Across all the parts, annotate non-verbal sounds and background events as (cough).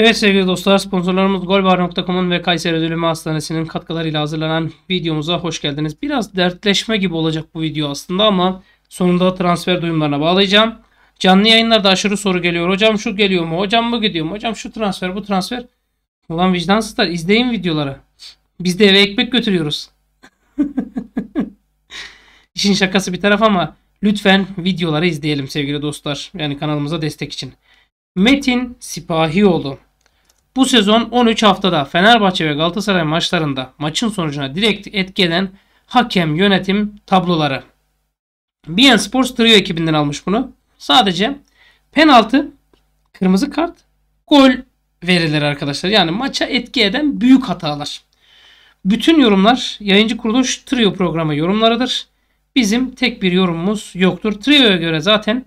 Evet sevgili dostlar sponsorlarımız golbar.com'un ve Kayseri Ödülümü Hastanesi'nin katkılarıyla hazırlanan videomuza hoş geldiniz. Biraz dertleşme gibi olacak bu video aslında ama sonunda transfer duyumlarına bağlayacağım. Canlı yayınlarda aşırı soru geliyor. Hocam şu geliyor mu? Hocam bu gidiyor mu? Hocam şu transfer bu transfer. Ulan vicdansızlar izleyin videoları. Biz de eve ekmek götürüyoruz. (laughs) İşin şakası bir taraf ama lütfen videoları izleyelim sevgili dostlar. Yani kanalımıza destek için. Metin Sipahioğlu bu sezon 13 haftada Fenerbahçe ve Galatasaray maçlarında maçın sonucuna direkt etkilenen hakem yönetim tabloları. BN Sports Trio ekibinden almış bunu. Sadece penaltı, kırmızı kart, gol verilir arkadaşlar. Yani maça etki eden büyük hatalar. Bütün yorumlar yayıncı kuruluş Trio programı yorumlarıdır. Bizim tek bir yorumumuz yoktur. Trio'ya göre zaten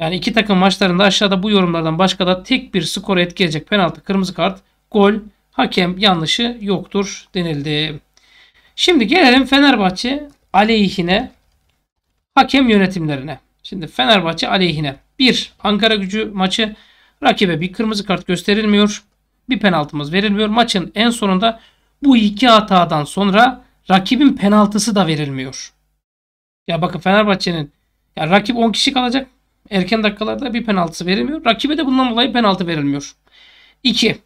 yani iki takım maçlarında aşağıda bu yorumlardan başka da tek bir skoru etkileyecek penaltı, kırmızı kart, gol, hakem yanlışı yoktur denildi. Şimdi gelelim Fenerbahçe aleyhine hakem yönetimlerine. Şimdi Fenerbahçe aleyhine. 1. Ankara gücü maçı rakibe bir kırmızı kart gösterilmiyor. Bir penaltımız verilmiyor. Maçın en sonunda bu iki hatadan sonra rakibin penaltısı da verilmiyor. Ya bakın Fenerbahçe'nin ya rakip 10 kişi kalacak erken dakikalarda bir penaltısı verilmiyor. Rakibe de bundan dolayı penaltı verilmiyor. 2.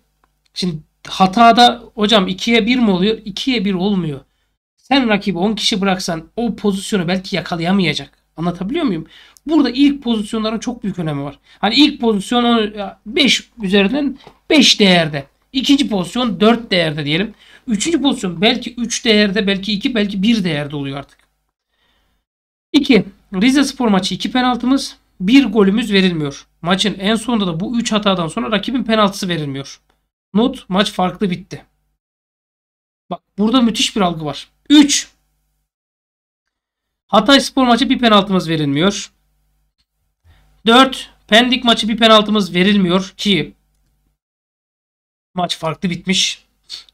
Şimdi hatada hocam 2'ye 1 mi oluyor? 2'ye 1 olmuyor. Sen rakibi 10 kişi bıraksan o pozisyonu belki yakalayamayacak. Anlatabiliyor muyum? Burada ilk pozisyonların çok büyük önemi var. Hani ilk pozisyon 5 üzerinden 5 değerde. İkinci pozisyon 4 değerde diyelim. Üçüncü pozisyon belki 3 değerde, belki 2, belki 1 değerde oluyor artık. 2. Rize Spor maçı 2 penaltımız bir golümüz verilmiyor. Maçın en sonunda da bu 3 hatadan sonra rakibin penaltısı verilmiyor. Not maç farklı bitti. Bak burada müthiş bir algı var. 3. Hatay spor maçı bir penaltımız verilmiyor. 4. Pendik maçı bir penaltımız verilmiyor ki maç farklı bitmiş.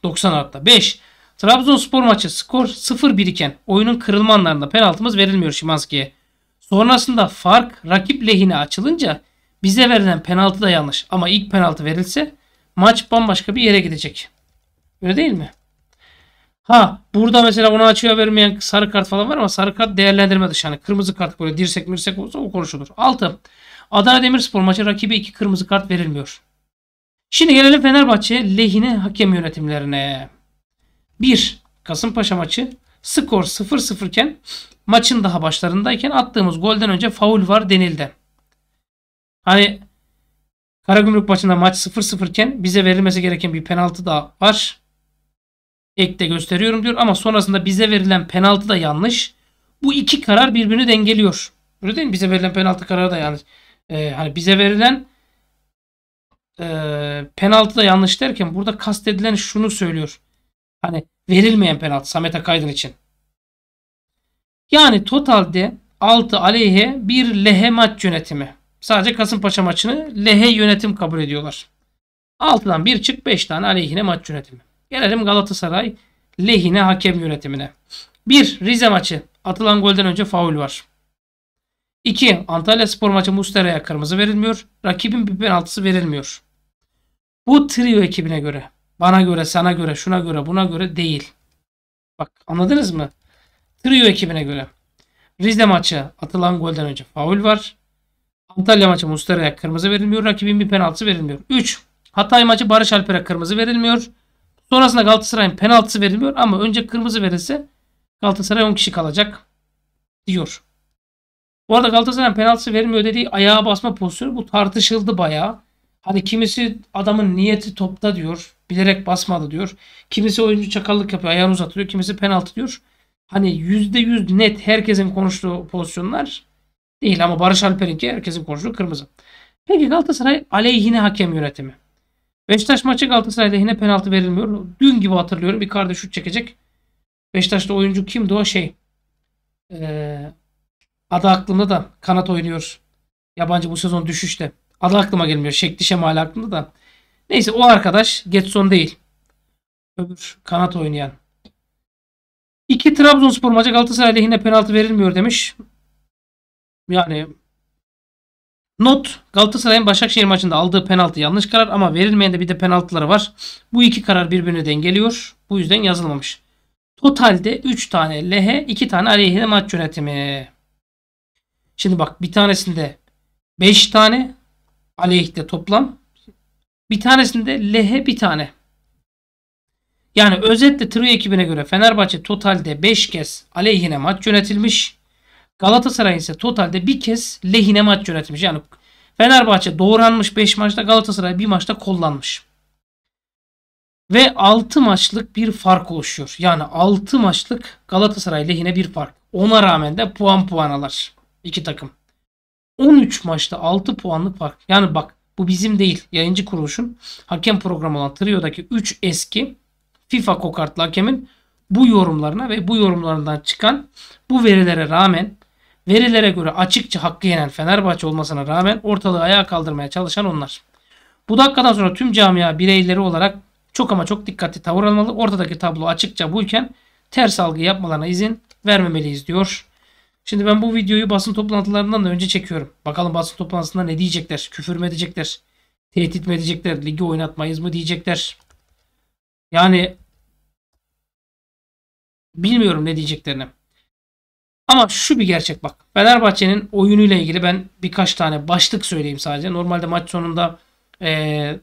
90 artı 5. Trabzonspor maçı skor 0-1 iken oyunun kırılma anlarında penaltımız verilmiyor Şimanski'ye. Sonrasında fark rakip lehine açılınca bize verilen penaltı da yanlış. Ama ilk penaltı verilse maç bambaşka bir yere gidecek. Öyle değil mi? Ha burada mesela onu açıyor vermeyen sarı kart falan var ama sarı kart değerlendirme dışı. Hani kırmızı kart böyle dirsek mirsek olsa o konuşulur. 6. Adana Demirspor maçı rakibi 2 kırmızı kart verilmiyor. Şimdi gelelim Fenerbahçe lehine hakem yönetimlerine. 1. Kasımpaşa maçı skor 0-0 iken maçın daha başlarındayken attığımız golden önce faul var denildi. Hani Karagümrük maçında maç 0-0 iken bize verilmesi gereken bir penaltı da var. Ekte gösteriyorum diyor ama sonrasında bize verilen penaltı da yanlış. Bu iki karar birbirini dengeliyor. Öyle değil mi? Bize verilen penaltı kararı da yanlış. Ee, hani bize verilen e, penaltı da yanlış derken burada kastedilen şunu söylüyor. Hani verilmeyen penaltı Samet Akaydın için. Yani totalde 6 aleyhe bir lehe maç yönetimi. Sadece Kasımpaşa maçını lehe yönetim kabul ediyorlar. 6'dan 1 çık 5 tane aleyhine maç yönetimi. Gelelim Galatasaray lehine hakem yönetimine. 1. Rize maçı. Atılan golden önce faul var. 2. Antalya Spor maçı Mustera'ya kırmızı verilmiyor. Rakibin bir penaltısı verilmiyor. Bu trio ekibine göre bana göre, sana göre, şuna göre, buna göre değil. Bak anladınız mı? Trio ekibine göre. Rize maçı atılan golden önce faul var. Antalya maçı Mustara'ya kırmızı verilmiyor. Rakibin bir penaltısı verilmiyor. 3. Hatay maçı Barış Alper'e kırmızı verilmiyor. Sonrasında Galatasaray'ın penaltısı verilmiyor ama önce kırmızı verilse Galatasaray 10 kişi kalacak diyor. Bu arada Galatasaray'ın penaltısı vermiyor dediği ayağa basma pozisyonu bu tartışıldı bayağı. Hani kimisi adamın niyeti topta diyor. Bilerek basmadı diyor. Kimisi oyuncu çakallık yapıyor. Ayağını uzatıyor. Kimisi penaltı diyor. Hani %100 net herkesin konuştuğu pozisyonlar değil. Ama Barış Alper'inki herkesin konuştuğu kırmızı. Peki Galatasaray aleyhine hakem yönetimi. Beşiktaş maçı Galatasaray lehine penaltı verilmiyor. Dün gibi hatırlıyorum. bir kardeş şut çekecek. Beşiktaş'ta oyuncu kimdi o şey? Ee, adı aklımda da kanat oynuyor. Yabancı bu sezon düşüşte. Adı aklıma gelmiyor. Şekli şemali aklımda da. Neyse o arkadaş Getson değil. Öbür kanat oynayan. İki Trabzonspor maçı Galatasaray lehine penaltı verilmiyor demiş. Yani Not Galatasaray'ın Başakşehir maçında aldığı penaltı yanlış karar ama verilmeyen de bir de penaltıları var. Bu iki karar birbirini dengeliyor. Bu yüzden yazılmamış. Totalde 3 tane lehe 2 tane aleyhine maç yönetimi. Şimdi bak bir tanesinde 5 tane aleyhte toplam. Bir tanesinde lehe bir tane. Yani özetle trio ekibine göre Fenerbahçe totalde 5 kez aleyhine maç yönetilmiş. Galatasaray ise totalde bir kez lehine maç yönetilmiş. Yani Fenerbahçe doğranmış 5 maçta Galatasaray bir maçta kollanmış. Ve 6 maçlık bir fark oluşuyor. Yani 6 maçlık Galatasaray lehine bir fark. Ona rağmen de puan puan puanalar. iki takım. 13 maçta 6 puanlı fark. Yani bak bu bizim değil yayıncı kuruluşun hakem programı olan Trio'daki 3 eski FIFA kokartlı hakemin bu yorumlarına ve bu yorumlarından çıkan bu verilere rağmen verilere göre açıkça hakkı yenen Fenerbahçe olmasına rağmen ortalığı ayağa kaldırmaya çalışan onlar. Bu dakikadan sonra tüm camia bireyleri olarak çok ama çok dikkatli tavır almalı. Ortadaki tablo açıkça buyken ters algı yapmalarına izin vermemeliyiz diyor Şimdi ben bu videoyu basın toplantılarından da önce çekiyorum. Bakalım basın toplantısında ne diyecekler? Küfür mü edecekler? Tehdit mi edecekler? Ligi oynatmayız mı diyecekler? Yani bilmiyorum ne diyeceklerini. Ama şu bir gerçek bak. Fenerbahçe'nin oyunuyla ilgili ben birkaç tane başlık söyleyeyim sadece. Normalde maç sonunda e,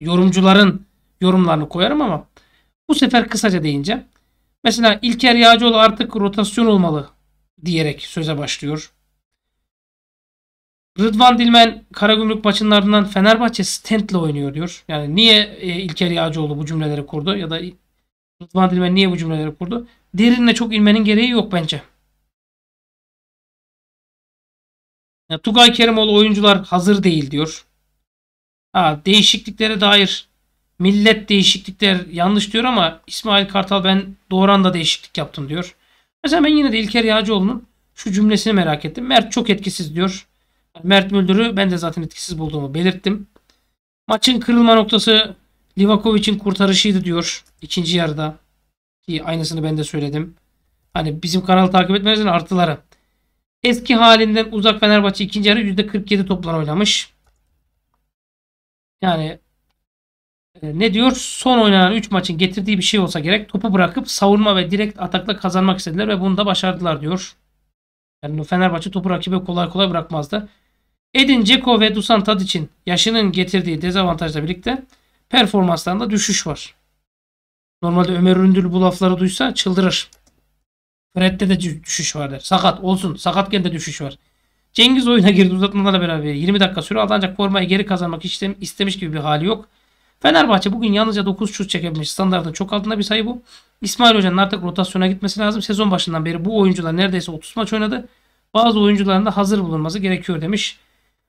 yorumcuların yorumlarını koyarım ama bu sefer kısaca deyince. Mesela İlker Yağcıoğlu artık rotasyon olmalı diyerek söze başlıyor. Rıdvan Dilmen Karagümrük maçının ardından Fenerbahçe Stent'le oynuyor diyor. Yani niye e, İlker Yağcıoğlu bu cümleleri kurdu ya da Rıdvan Dilmen niye bu cümleleri kurdu? Derinle çok ilmenin gereği yok bence. Ya, Tugay Kerimoğlu oyuncular hazır değil diyor. Ha, değişikliklere dair millet değişiklikler yanlış diyor ama İsmail Kartal ben doğru anda değişiklik yaptım diyor. Mesela ben yine de İlker Yağcıoğlu'nun şu cümlesini merak ettim. Mert çok etkisiz diyor. Mert Müldür'ü ben de zaten etkisiz bulduğumu belirttim. Maçın kırılma noktası Livakovic'in kurtarışıydı diyor ikinci yarıda. Ki aynısını ben de söyledim. Hani bizim kanalı takip etmenizin artıları. Eski halinden uzak Fenerbahçe ikinci yarı %47 toplar oynamış. Yani ee, ne diyor? Son oynanan 3 maçın getirdiği bir şey olsa gerek. Topu bırakıp savunma ve direkt atakla kazanmak istediler ve bunu da başardılar diyor. Yani Fenerbahçe topu rakibe kolay kolay bırakmazdı. Edin Ceko ve Dusan tad için yaşının getirdiği dezavantajla birlikte performanslarında düşüş var. Normalde Ömer Ündül bu lafları duysa çıldırır. Fred'de de düşüş var der. Sakat olsun. Sakatken de düşüş var. Cengiz oyuna girdi uzatmalarla beraber 20 dakika süre aldı ancak formayı geri kazanmak istemiş gibi bir hali yok. Fenerbahçe bugün yalnızca 9 şut çekebilmiş. Standartın çok altında bir sayı bu. İsmail Hoca'nın artık rotasyona gitmesi lazım. Sezon başından beri bu oyuncular neredeyse 30 maç oynadı. Bazı oyuncuların da hazır bulunması gerekiyor demiş.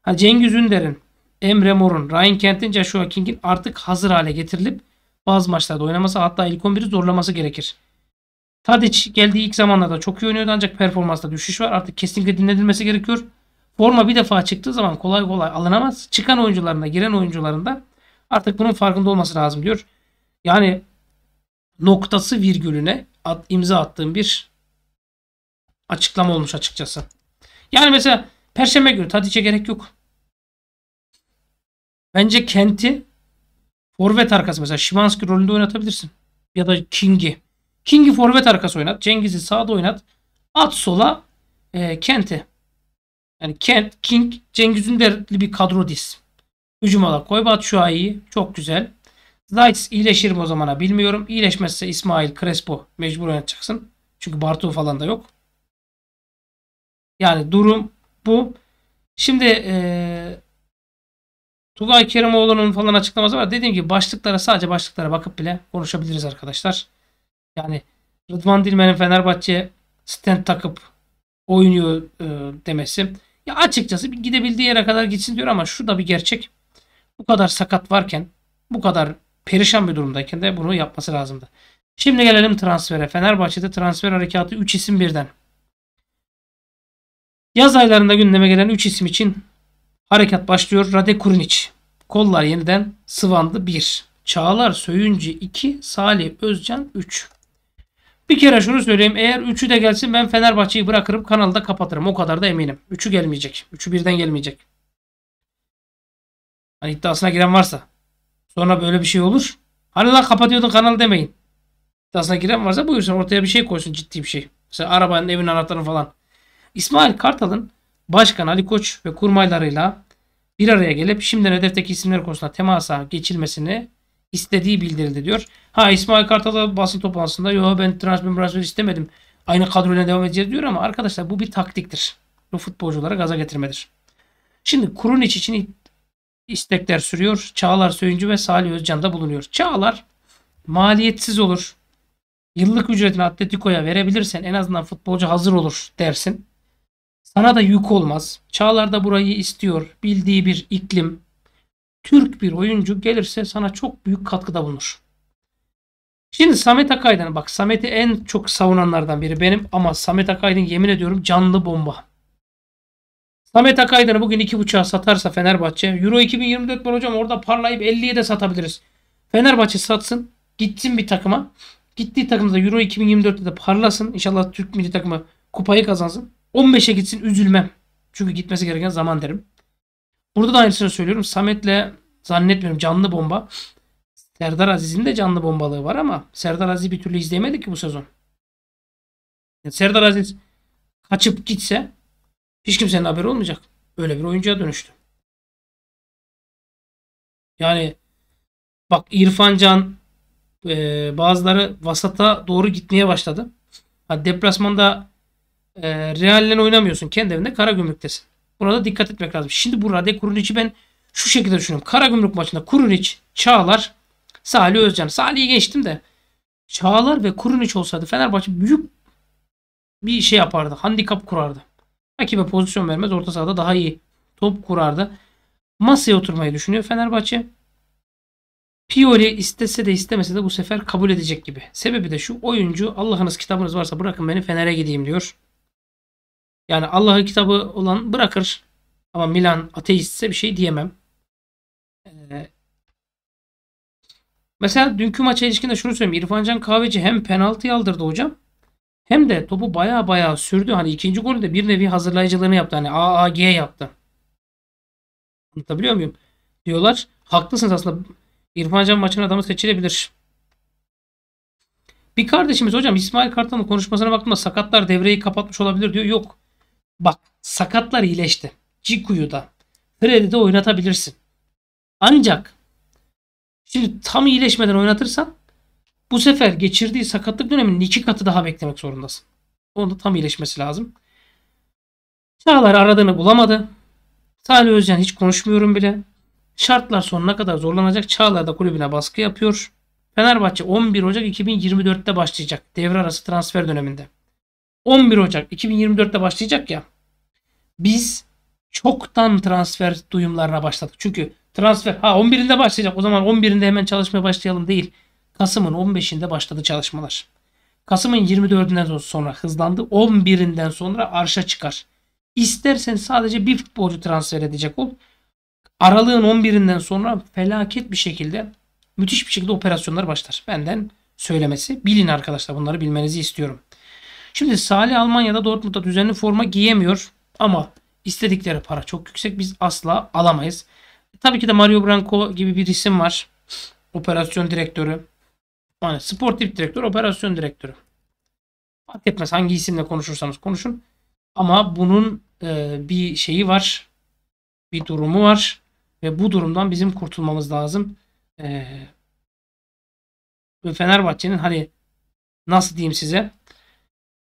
Ha, Cengiz Ünder'in, Emre Mor'un, Ryan Kent'in, Joshua King'in artık hazır hale getirilip bazı maçlarda oynaması hatta ilk 11'i zorlaması gerekir. Tadic geldiği ilk zamanlarda çok iyi oynuyordu ancak performansta düşüş var. Artık kesinlikle dinlenilmesi gerekiyor. Forma bir defa çıktığı zaman kolay kolay alınamaz. Çıkan oyuncularında, giren oyuncularında Artık bunun farkında olması lazım diyor. Yani noktası virgülüne at, imza attığım bir açıklama olmuş açıkçası. Yani mesela Perşembe günü Tadiç'e gerek yok. Bence Kent'i forvet arkası mesela Şimanski rolünde oynatabilirsin. Ya da King'i. King'i forvet arkası oynat. Cengiz'i sağda oynat. At sola e, Kent'i. Yani Kent, King, Cengiz'in dertli bir kadro diz. Hücum ala Koybat Şuayi. Çok güzel. Zaytis iyileşir mi o zamana bilmiyorum. İyileşmezse İsmail Crespo mecbur oynatacaksın. Çünkü Bartu falan da yok. Yani durum bu. Şimdi ee, Tugay Kerimoğlu'nun falan açıklaması var. Dediğim gibi başlıklara sadece başlıklara bakıp bile konuşabiliriz arkadaşlar. Yani Rıdvan Dilmen'in Fenerbahçe stand takıp oynuyor e, demesi. Ya açıkçası gidebildiği yere kadar gitsin diyor ama şu da bir gerçek. Bu kadar sakat varken, bu kadar perişan bir durumdayken de bunu yapması lazımdı. Şimdi gelelim transfere. Fenerbahçe'de transfer harekatı 3 isim birden. Yaz aylarında gündeme gelen 3 isim için harekat başlıyor. Rade Kurinic. Kollar yeniden sıvandı 1. Çağlar Söyüncü 2. Salih Özcan 3. Bir kere şunu söyleyeyim. Eğer 3'ü de gelsin ben Fenerbahçe'yi bırakırım kanalda kapatırım. O kadar da eminim. 3'ü gelmeyecek. 3'ü birden gelmeyecek. Hani iddiasına giren varsa. Sonra böyle bir şey olur. Hani lan kapatıyordun kanal demeyin. İddiasına giren varsa buyursun ortaya bir şey koysun ciddi bir şey. Mesela arabanın evin anahtarını falan. İsmail Kartal'ın başkan Ali Koç ve kurmaylarıyla bir araya gelip şimdiden hedefteki isimler konusunda temasa geçilmesini istediği bildirildi diyor. Ha İsmail Kartal'a basın toplantısında yo ben transfer transfer istemedim. Aynı kadroyla devam edeceğiz diyor ama arkadaşlar bu bir taktiktir. Bu futbolculara gaza getirmedir. Şimdi Kurun iç için istekler sürüyor. Çağlar Söyüncü ve Salih Özcan da bulunuyor. Çağlar maliyetsiz olur. Yıllık ücretini Atletico'ya verebilirsen en azından futbolcu hazır olur dersin. Sana da yük olmaz. Çağlar da burayı istiyor. Bildiği bir iklim. Türk bir oyuncu gelirse sana çok büyük katkıda bulunur. Şimdi Samet Akaydın bak Samet'i en çok savunanlardan biri benim ama Samet Akaydın yemin ediyorum canlı bomba. Samet Akaydın'ı bugün 2.5'a satarsa Fenerbahçe. Euro 2024 var hocam orada parlayıp 50'ye de satabiliriz. Fenerbahçe satsın. Gitsin bir takıma. Gittiği takımda Euro 2024'te de parlasın. İnşallah Türk milli takımı kupayı kazansın. 15'e gitsin üzülmem. Çünkü gitmesi gereken zaman derim. Burada da aynısını söylüyorum. Samet'le zannetmiyorum canlı bomba. Serdar Aziz'in de canlı bombalığı var ama Serdar Aziz bir türlü izleyemedik ki bu sezon. Yani Serdar Aziz kaçıp gitse hiç kimsenin haberi olmayacak. Öyle bir oyuncuya dönüştü. Yani bak İrfan Can e, bazıları vasata doğru gitmeye başladı. Ha, deplasmanda e, Real'le oynamıyorsun. Kendi evinde kara gümrüktesin. Buna da dikkat etmek lazım. Şimdi bu Rade Kurunic'i ben şu şekilde düşünüyorum. Kara gümrük maçında Kurunic, Çağlar, Salih Özcan. Salih'i geçtim de Çağlar ve Kurunic olsaydı Fenerbahçe büyük bir şey yapardı. Handikap kurardı. Rakibe pozisyon vermez. Orta sahada daha iyi top kurardı. Masaya oturmayı düşünüyor Fenerbahçe. Pioli istese de istemese de bu sefer kabul edecek gibi. Sebebi de şu oyuncu Allah'ınız kitabınız varsa bırakın beni Fener'e gideyim diyor. Yani Allah'ı kitabı olan bırakır. Ama Milan ateistse bir şey diyemem. Ee, mesela dünkü maça ilişkinde şunu söyleyeyim. İrfan Can Kahveci hem penaltı aldırdı hocam. Hem de topu baya baya sürdü. Hani ikinci golü de bir nevi hazırlayıcılığını yaptı. Hani AAG yaptı. Anlatabiliyor muyum? Diyorlar. Haklısınız aslında. İrfan Can maçın adamı seçilebilir. Bir kardeşimiz hocam İsmail Kartal'ın konuşmasına baktığımda sakatlar devreyi kapatmış olabilir diyor. Yok. Bak sakatlar iyileşti. Cikuyu da. de oynatabilirsin. Ancak şimdi tam iyileşmeden oynatırsan bu sefer geçirdiği sakatlık döneminin iki katı daha beklemek zorundasın. Onun da tam iyileşmesi lazım. Çağlar aradığını bulamadı. Salih Özcan hiç konuşmuyorum bile. Şartlar sonuna kadar zorlanacak. Çağlar da kulübüne baskı yapıyor. Fenerbahçe 11 Ocak 2024'te başlayacak. Devre arası transfer döneminde. 11 Ocak 2024'te başlayacak ya. Biz çoktan transfer duyumlarına başladık. Çünkü transfer ha 11'inde başlayacak. O zaman 11'inde hemen çalışmaya başlayalım değil. Kasım'ın 15'inde başladı çalışmalar. Kasım'ın 24'ünden sonra hızlandı. 11'inden sonra arşa çıkar. İstersen sadece bir futbolcu transfer edecek ol. Aralığın 11'inden sonra felaket bir şekilde müthiş bir şekilde operasyonlar başlar. Benden söylemesi. Bilin arkadaşlar bunları bilmenizi istiyorum. Şimdi Salih Almanya'da Dortmund'da düzenli forma giyemiyor ama istedikleri para çok yüksek. Biz asla alamayız. Tabii ki de Mario Branco gibi bir isim var. Operasyon direktörü. Yani sportif direktör, operasyon direktörü. Fark etmez hangi isimle konuşursanız konuşun. Ama bunun e, bir şeyi var. Bir durumu var. Ve bu durumdan bizim kurtulmamız lazım. E, Fenerbahçe'nin hani nasıl diyeyim size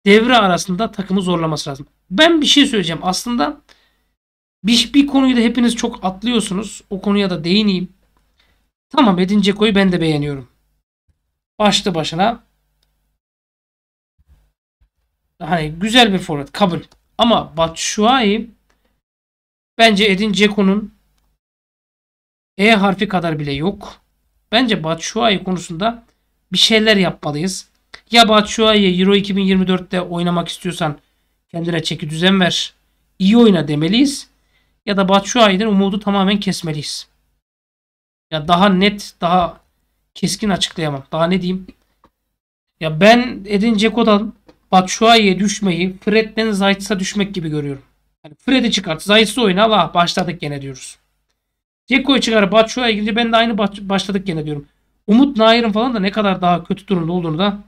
devre arasında takımı zorlaması lazım. Ben bir şey söyleyeceğim. Aslında bir, bir konuyu da hepiniz çok atlıyorsunuz. O konuya da değineyim. Tamam Edin Ceko'yu ben de beğeniyorum başlı başına hani güzel bir forvet kabul. Ama Batshuayi bence Edin Ceko'nun E harfi kadar bile yok. Bence Batshuayi konusunda bir şeyler yapmalıyız. Ya Batshuayi'ye Euro 2024'te oynamak istiyorsan kendine çeki düzen ver. İyi oyna demeliyiz. Ya da Batshuayi'den umudu tamamen kesmeliyiz. Ya daha net, daha keskin açıklayamam. Daha ne diyeyim? Ya ben Edin Ceko'dan Batshuayi'ye düşmeyi Fred'den Zayt'sa düşmek gibi görüyorum. Yani Fred'i çıkart, Zayt'sı oyna, vah başladık gene diyoruz. Ceko'yu çıkar Batshuayi'ye gidince ben de aynı başladık gene diyorum. Umut Nair'in falan da ne kadar daha kötü durumda olduğunu da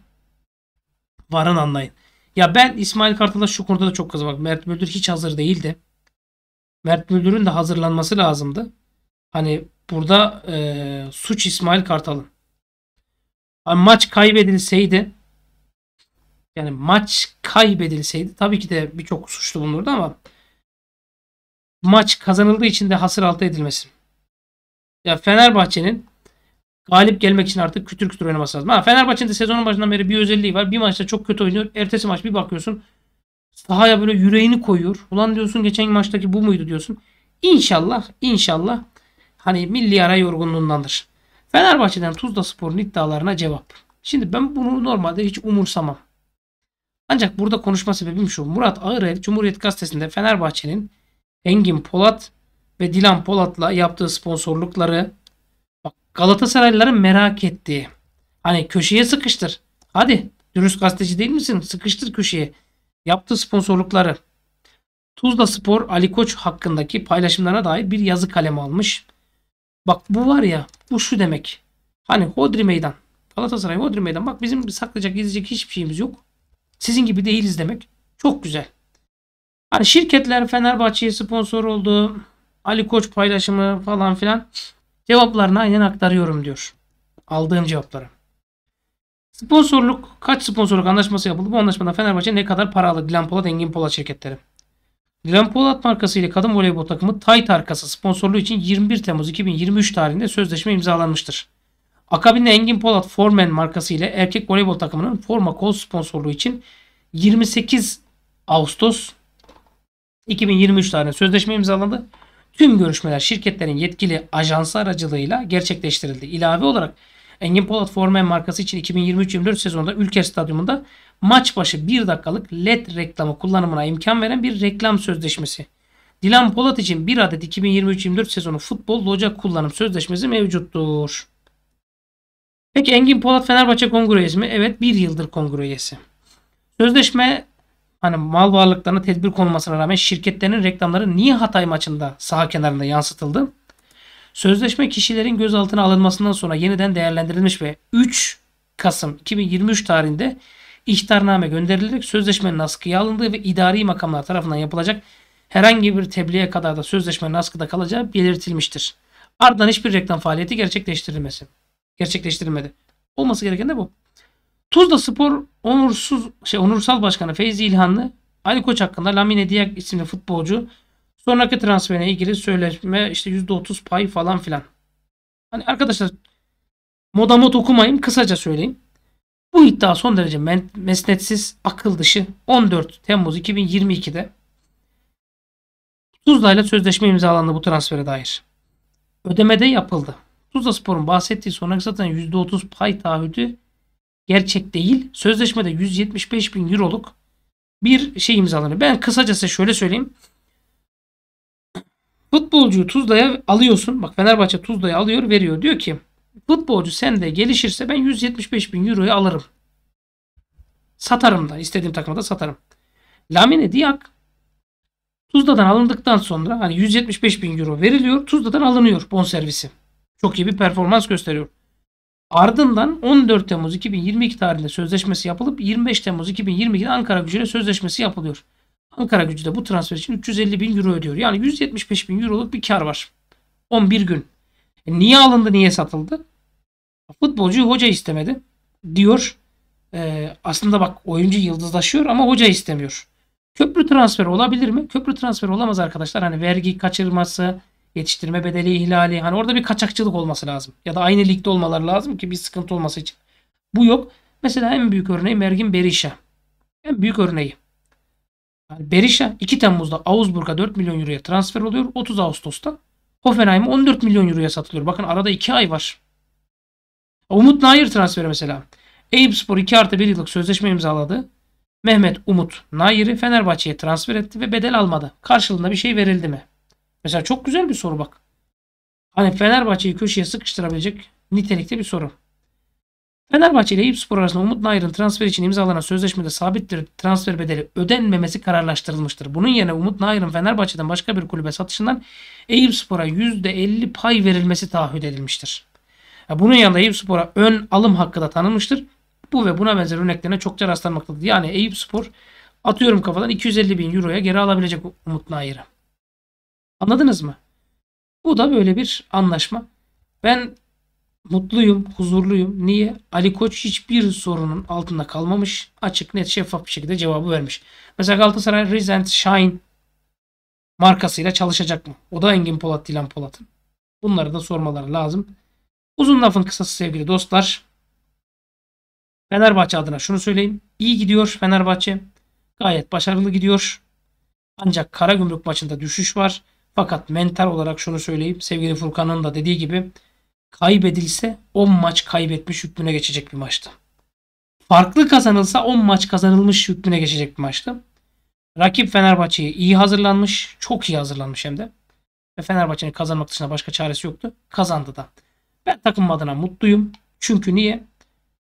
varın anlayın. Ya ben İsmail Kartal'a şu konuda da çok kızım. Bak Mert Müldür hiç hazır değildi. Mert Müldür'ün de hazırlanması lazımdı. Hani burada e, suç İsmail Kartal'ın maç kaybedilseydi yani maç kaybedilseydi tabii ki de birçok suçlu bulunurdu ama maç kazanıldığı için de hasır altı edilmesin. Ya Fenerbahçe'nin galip gelmek için artık kütür kütür oynaması lazım. Ha, Fenerbahçe'nin de sezonun başından beri bir özelliği var. Bir maçta çok kötü oynuyor. Ertesi maç bir bakıyorsun sahaya böyle yüreğini koyuyor. Ulan diyorsun geçen maçtaki bu muydu diyorsun. İnşallah, inşallah hani milli ara yorgunluğundandır. Fenerbahçe'den Tuzla Spor'un iddialarına cevap. Şimdi ben bunu normalde hiç umursamam. Ancak burada konuşma sebebim şu. Murat Ağırel Cumhuriyet Gazetesi'nde Fenerbahçe'nin Engin Polat ve Dilan Polat'la yaptığı sponsorlukları bak Galatasaraylıların merak ettiği. Hani köşeye sıkıştır. Hadi dürüst gazeteci değil misin? Sıkıştır köşeye. Yaptığı sponsorlukları. Tuzla Spor Ali Koç hakkındaki paylaşımlarına dair bir yazı kaleme almış. Bak bu var ya bu şu demek. Hani Hodri Meydan. Galatasaray Hodri Meydan. Bak bizim saklayacak gizleyecek hiçbir şeyimiz yok. Sizin gibi değiliz demek. Çok güzel. Hani şirketler Fenerbahçe'ye sponsor oldu. Ali Koç paylaşımı falan filan. Cevaplarını aynen aktarıyorum diyor. Aldığım cevapları. Sponsorluk kaç sponsorluk anlaşması yapıldı? Bu anlaşmada Fenerbahçe ne kadar para aldı? Dilan Polat, Engin Polat şirketleri. Dilan Polat markası ile kadın voleybol takımı Tayt Arkası sponsorluğu için 21 Temmuz 2023 tarihinde sözleşme imzalanmıştır. Akabinde Engin Polat Formen markası ile erkek voleybol takımının forma kol sponsorluğu için 28 Ağustos 2023 tarihinde sözleşme imzalandı. Tüm görüşmeler şirketlerin yetkili ajansı aracılığıyla gerçekleştirildi. İlave olarak Engin Polat forma markası için 2023-24 sezonunda ülke stadyumunda maç başı 1 dakikalık LED reklamı kullanımına imkan veren bir reklam sözleşmesi. Dilan Polat için bir adet 2023-24 sezonu futbol loca kullanım sözleşmesi mevcuttur. Peki Engin Polat Fenerbahçe kongre üyesi mi? Evet bir yıldır kongre üyesi. Sözleşme hani mal varlıklarına tedbir konulmasına rağmen şirketlerin reklamları niye Hatay maçında saha kenarında yansıtıldı? Sözleşme kişilerin gözaltına alınmasından sonra yeniden değerlendirilmiş ve 3 Kasım 2023 tarihinde ihtarname gönderilerek sözleşmenin askıya alındığı ve idari makamlar tarafından yapılacak herhangi bir tebliğe kadar da sözleşmenin askıda kalacağı belirtilmiştir. Ardından hiçbir reklam faaliyeti gerçekleştirilmesi. Gerçekleştirilmedi. Olması gereken de bu. Tuzla Spor onursuz şey onursal başkanı Feyzi İlhanlı Ali Koç hakkında Lamine Diak isimli futbolcu Sonraki transferine ilgili sözleşme işte %30 pay falan filan. Hani arkadaşlar moda mod okumayayım kısaca söyleyeyim. Bu iddia son derece mesnetsiz, akıl dışı 14 Temmuz 2022'de Tuzla ile sözleşme imzalandı bu transfere dair. Ödemede yapıldı. Tuzla Spor'un bahsettiği sonraki zaten %30 pay taahhüdü gerçek değil. Sözleşmede 175 bin euroluk bir şey imzalanıyor. Ben kısacası şöyle söyleyeyim. Futbolcuyu Tuzla'ya alıyorsun. Bak Fenerbahçe Tuzla'ya alıyor veriyor. Diyor ki futbolcu sende gelişirse ben 175 bin euroyu alırım. Satarım da. istediğim takımda satarım. Lamine Diak Tuzla'dan alındıktan sonra hani 175 bin euro veriliyor. Tuzla'dan alınıyor bonservisi. Çok iyi bir performans gösteriyor. Ardından 14 Temmuz 2022 tarihinde sözleşmesi yapılıp 25 Temmuz 2022'de Ankara gücüyle sözleşmesi yapılıyor. Ankara gücü de bu transfer için 350 bin euro ödüyor. Yani 175 bin euroluk bir kar var. 11 gün. E niye alındı niye satıldı? Futbolcuyu hoca istemedi diyor. E, aslında bak oyuncu yıldızlaşıyor ama hoca istemiyor. Köprü transferi olabilir mi? Köprü transferi olamaz arkadaşlar. Hani vergi kaçırması, yetiştirme bedeli ihlali. Hani orada bir kaçakçılık olması lazım. Ya da aynı ligde olmaları lazım ki bir sıkıntı olması için. Bu yok. Mesela en büyük örneği Mergin Berisha. En büyük örneği. Yani Berisha 2 Temmuz'da Augsburg'a 4 milyon euroya transfer oluyor. 30 Ağustos'ta Hoffenheim'e 14 milyon euroya satılıyor. Bakın arada 2 ay var. Umut Nayır transferi mesela. Eyüp Spor 2 artı 1 yıllık sözleşme imzaladı. Mehmet Umut Nair'i Fenerbahçe'ye transfer etti ve bedel almadı. Karşılığında bir şey verildi mi? Mesela çok güzel bir soru bak. Hani Fenerbahçe'yi köşeye sıkıştırabilecek nitelikte bir soru. Fenerbahçe ile İpspor arasında Umut Nayr'ın transfer için imzalanan sözleşmede sabittir transfer bedeli ödenmemesi kararlaştırılmıştır. Bunun yerine Umut Nayr'ın Fenerbahçe'den başka bir kulübe satışından Eyüpspor'a %50 pay verilmesi taahhüt edilmiştir. Bunun yanında Eyüpspor'a ön alım hakkı da tanınmıştır. Bu ve buna benzer örneklerine çokça rastlanmaktadır. Yani Eyüpspor atıyorum kafadan 250 bin euroya geri alabilecek Umut Nayr'ı. Anladınız mı? Bu da böyle bir anlaşma. Ben Mutluyum, huzurluyum. Niye? Ali Koç hiçbir sorunun altında kalmamış. Açık, net, şeffaf bir şekilde cevabı vermiş. Mesela Galatasaray Resent Shine markasıyla çalışacak mı? O da Engin Polat, Dilan Polat'ın. Bunları da sormaları lazım. Uzun lafın kısası sevgili dostlar. Fenerbahçe adına şunu söyleyeyim. İyi gidiyor Fenerbahçe. Gayet başarılı gidiyor. Ancak Karagümrük maçında düşüş var. Fakat mental olarak şunu söyleyeyim. Sevgili Furkan'ın da dediği gibi kaybedilse 10 maç kaybetmiş hükmüne geçecek bir maçtı. Farklı kazanılsa 10 maç kazanılmış hükmüne geçecek bir maçtı. Rakip Fenerbahçe'yi iyi hazırlanmış. Çok iyi hazırlanmış hem de. Ve Fenerbahçe'nin kazanmak dışında başka çaresi yoktu. Kazandı da. Ben takım adına mutluyum. Çünkü niye?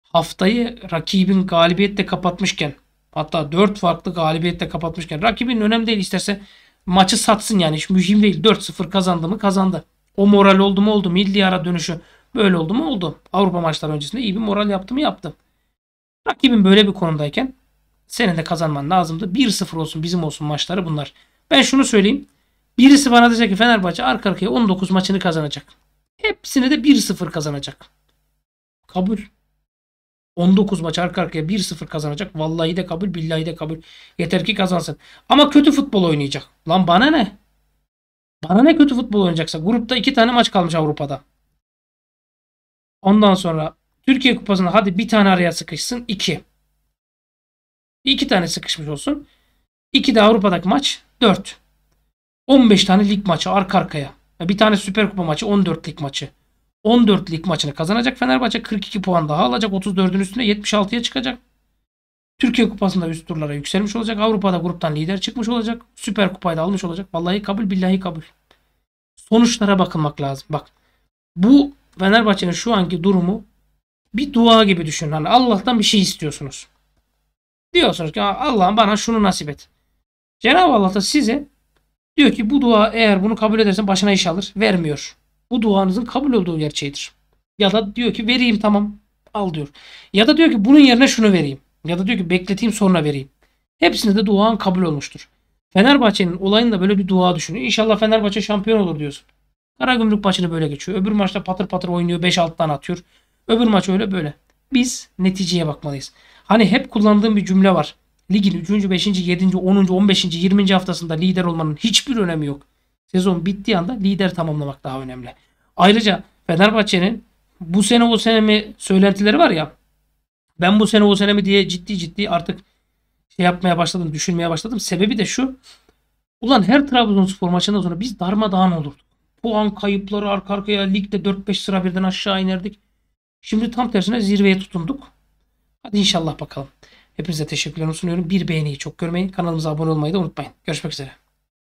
Haftayı rakibin galibiyetle kapatmışken hatta 4 farklı galibiyetle kapatmışken rakibin önemli değil isterse maçı satsın yani hiç mühim değil. 4-0 kazandı mı kazandı. O moral oldu mu oldu. Milli ara dönüşü böyle oldu mu oldu. Avrupa maçları öncesinde iyi bir moral yaptı mı yaptı. Rakibin böyle bir konudayken senin de kazanman lazımdı. 1-0 olsun bizim olsun maçları bunlar. Ben şunu söyleyeyim. Birisi bana diyecek ki Fenerbahçe arka arkaya 19 maçını kazanacak. Hepsini de 1-0 kazanacak. Kabul. 19 maç arka arkaya 1-0 kazanacak. Vallahi de kabul, billahi de kabul. Yeter ki kazansın. Ama kötü futbol oynayacak. Lan bana ne? Bana ne kötü futbol oynayacaksa. Grupta iki tane maç kalmış Avrupa'da. Ondan sonra Türkiye Kupası'nda hadi bir tane araya sıkışsın. iki. İki tane sıkışmış olsun. İki de Avrupa'daki maç. Dört. 15 tane lig maçı arka arkaya. Bir tane Süper Kupa maçı 14 lig maçı. 14 lig maçını kazanacak Fenerbahçe 42 puan daha alacak 34'ün üstüne 76'ya çıkacak. Türkiye Kupası'nda üst turlara yükselmiş olacak. Avrupa'da gruptan lider çıkmış olacak. Süper Kupayı da almış olacak. Vallahi kabul billahi kabul. Sonuçlara bakılmak lazım. Bak bu Fenerbahçe'nin şu anki durumu bir dua gibi düşünün. Hani Allah'tan bir şey istiyorsunuz. Diyorsunuz ki Allah'ım bana şunu nasip et. Cenab-ı Allah da size diyor ki bu dua eğer bunu kabul edersen başına iş alır. Vermiyor. Bu duanızın kabul olduğu gerçeğidir. Ya da diyor ki vereyim tamam al diyor. Ya da diyor ki bunun yerine şunu vereyim. Ya da diyor ki bekleteyim sonra vereyim. Hepsinde de duan kabul olmuştur. Fenerbahçe'nin olayında böyle bir dua düşünün. İnşallah Fenerbahçe şampiyon olur diyorsun. Karagümrük maçını böyle geçiyor. Öbür maçta patır patır oynuyor. 5-6 atıyor. Öbür maç öyle böyle. Biz neticeye bakmalıyız. Hani hep kullandığım bir cümle var. Ligin 3. 5. 7. 10. 15. 20. haftasında lider olmanın hiçbir önemi yok. Sezon bittiği anda lider tamamlamak daha önemli. Ayrıca Fenerbahçe'nin bu sene o sene mi söylentileri var ya ben bu sene o sene mi diye ciddi ciddi artık şey yapmaya başladım, düşünmeye başladım. Sebebi de şu. Ulan her Trabzonspor maçından sonra biz darmadağın olurduk. Puan kayıpları arka arkaya ligde 4-5 sıra birden aşağı inerdik. Şimdi tam tersine zirveye tutunduk. Hadi inşallah bakalım. Hepinize teşekkürler sunuyorum. Bir beğeniyi çok görmeyin. Kanalımıza abone olmayı da unutmayın. Görüşmek üzere.